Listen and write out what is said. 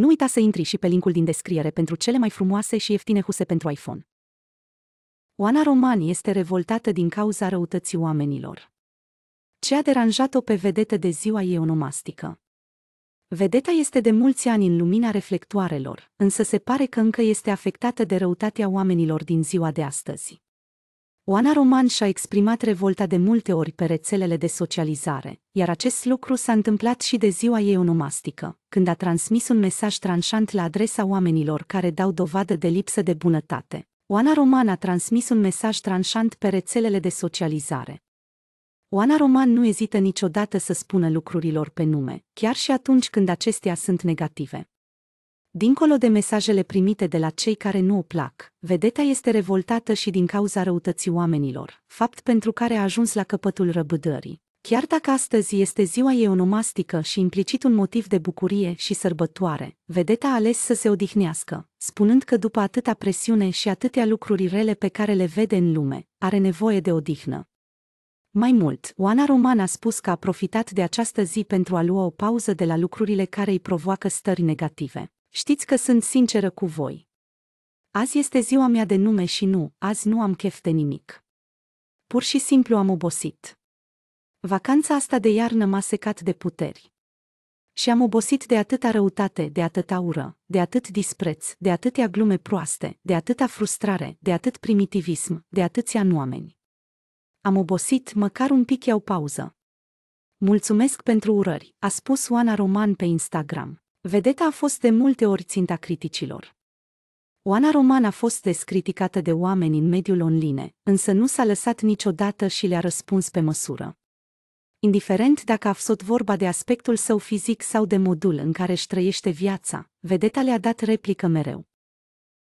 Nu uita să intri și pe linkul din descriere pentru cele mai frumoase și ieftine huse pentru iPhone. Oana Romani este revoltată din cauza răutății oamenilor. Ce a deranjat-o pe vedetă de ziua ei onomastică? Vedeta este de mulți ani în lumina reflectoarelor, însă se pare că încă este afectată de răutatea oamenilor din ziua de astăzi. Oana Roman și-a exprimat revolta de multe ori pe rețelele de socializare, iar acest lucru s-a întâmplat și de ziua ei onomastică, când a transmis un mesaj tranșant la adresa oamenilor care dau dovadă de lipsă de bunătate. Oana Roman a transmis un mesaj tranșant pe rețelele de socializare. Oana Roman nu ezită niciodată să spună lucrurilor pe nume, chiar și atunci când acestea sunt negative. Dincolo de mesajele primite de la cei care nu o plac, vedeta este revoltată și din cauza răutății oamenilor, fapt pentru care a ajuns la căpătul răbdării. Chiar dacă astăzi este ziua ei onomastică și implicit un motiv de bucurie și sărbătoare, vedeta a ales să se odihnească, spunând că după atâta presiune și atâtea lucruri rele pe care le vede în lume, are nevoie de odihnă. Mai mult, Oana Roman a spus că a profitat de această zi pentru a lua o pauză de la lucrurile care îi provoacă stări negative. Știți că sunt sinceră cu voi. Azi este ziua mea de nume și nu, azi nu am chef de nimic. Pur și simplu am obosit. Vacanța asta de iarnă m-a secat de puteri. Și am obosit de atâta răutate, de atâta ură, de atât dispreț, de atâtea glume proaste, de atâta frustrare, de atât primitivism, de atâția oameni. Am obosit, măcar un pic iau pauză. Mulțumesc pentru urări, a spus Oana Roman pe Instagram. Vedeta a fost de multe ori ținta criticilor. Oana Roman a fost descriticată de oameni în mediul online, însă nu s-a lăsat niciodată și le-a răspuns pe măsură. Indiferent dacă a fost vorba de aspectul său fizic sau de modul în care își trăiește viața, vedeta le-a dat replică mereu.